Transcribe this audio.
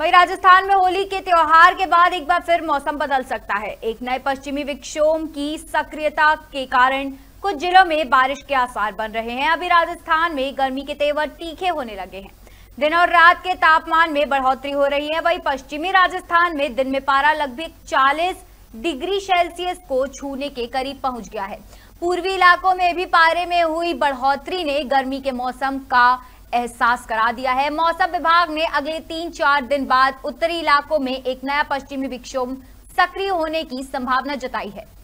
वही राजस्थान में होली के त्योहार के बाद एक बार फिर मौसम बदल सकता है एक नए पश्चिमी विक्षोभ की सक्रियता के कारण कुछ जिलों में बारिश के आसार बन रहे हैं अभी राजस्थान में गर्मी के तेवर तीखे होने लगे हैं दिन और रात के तापमान में बढ़ोतरी हो रही है वही पश्चिमी राजस्थान में दिन में पारा लगभग चालीस डिग्री सेल्सियस को छूने के करीब पहुंच गया है पूर्वी इलाकों में भी पारे में हुई बढ़ोतरी ने गर्मी के मौसम का एहसास करा दिया है मौसम विभाग ने अगले तीन चार दिन बाद उत्तरी इलाकों में एक नया पश्चिमी विक्षोभ सक्रिय होने की संभावना जताई है